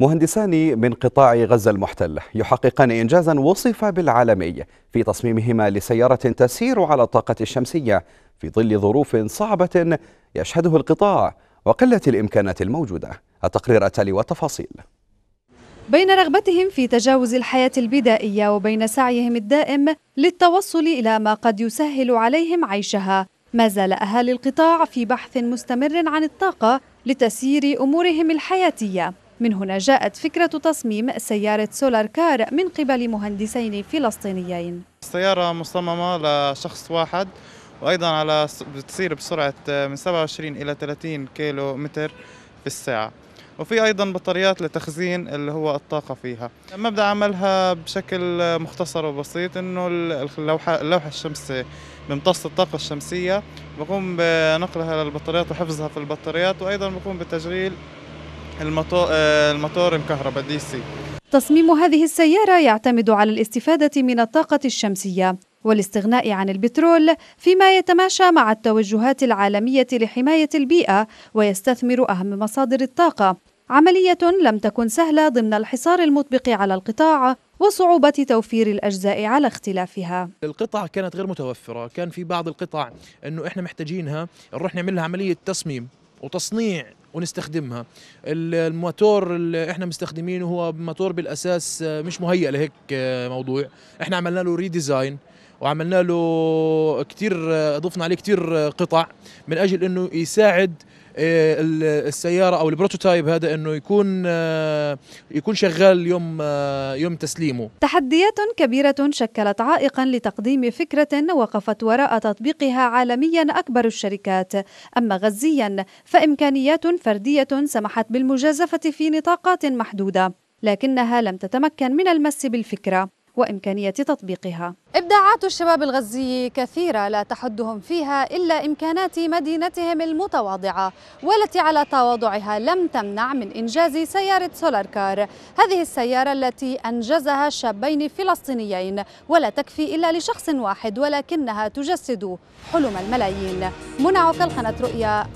مهندسان من قطاع غزة المحتل يحققان إنجازا وصف بالعالمي في تصميمهما لسيارة تسير على الطاقة الشمسية في ظل ظروف صعبة يشهده القطاع وقلة الإمكانات الموجودة التقرير التالي والتفاصيل بين رغبتهم في تجاوز الحياة البدائية وبين سعيهم الدائم للتوصل إلى ما قد يسهل عليهم عيشها ما زال أهالي القطاع في بحث مستمر عن الطاقة لتسيير أمورهم الحياتية من هنا جاءت فكرة تصميم سيارة سولار كار من قبل مهندسين فلسطينيين السيارة مصممة لشخص واحد وأيضا على بتصير بسرعة من 27 إلى 30 كيلو متر في الساعة وفي ايضا بطاريات لتخزين اللي هو الطاقه فيها مبدا عملها بشكل مختصر وبسيط انه اللوحه اللوحه الشمسيه بيمتص الطاقه الشمسيه بقوم بنقلها للبطاريات وحفظها في البطاريات وايضا بقوم بتجريل المطار, آه، المطار الكهرباء تصميم هذه السيارة يعتمد على الاستفادة من الطاقة الشمسية والاستغناء عن البترول فيما يتماشى مع التوجهات العالمية لحماية البيئة ويستثمر أهم مصادر الطاقة عملية لم تكن سهلة ضمن الحصار المطبق على القطاع وصعوبة توفير الأجزاء على اختلافها القطع كانت غير متوفرة كان في بعض القطع أنه إحنا محتاجينها نروح نعمل لها عملية تصميم وتصنيع ونستخدمها الموتور اللي احنا مستخدمينه هو موتور بالاساس آه، مش مهيئ لهيك آه، موضوع احنا عملنا له ريديزاين وعملنا له كثير ضفنا عليه كثير قطع من اجل انه يساعد آه، السياره او البروتوتايب هذا انه يكون آه، يكون شغال يوم آه، يوم تسليمه تحديات كبيره شكلت عائقا لتقديم فكره وقفت وراء تطبيقها عالميا اكبر الشركات اما غزيا فامكانيات فرديه سمحت بالمجازفه في نطاقات محدوده لكنها لم تتمكن من المس بالفكره وإمكانية تطبيقها إبداعات الشباب الغزي كثيرة لا تحدهم فيها إلا إمكانات مدينتهم المتواضعة والتي على تواضعها لم تمنع من إنجاز سيارة سولار كار هذه السيارة التي أنجزها شابين فلسطينيين ولا تكفي إلا لشخص واحد ولكنها تجسد حلم الملايين منى القناة رؤيا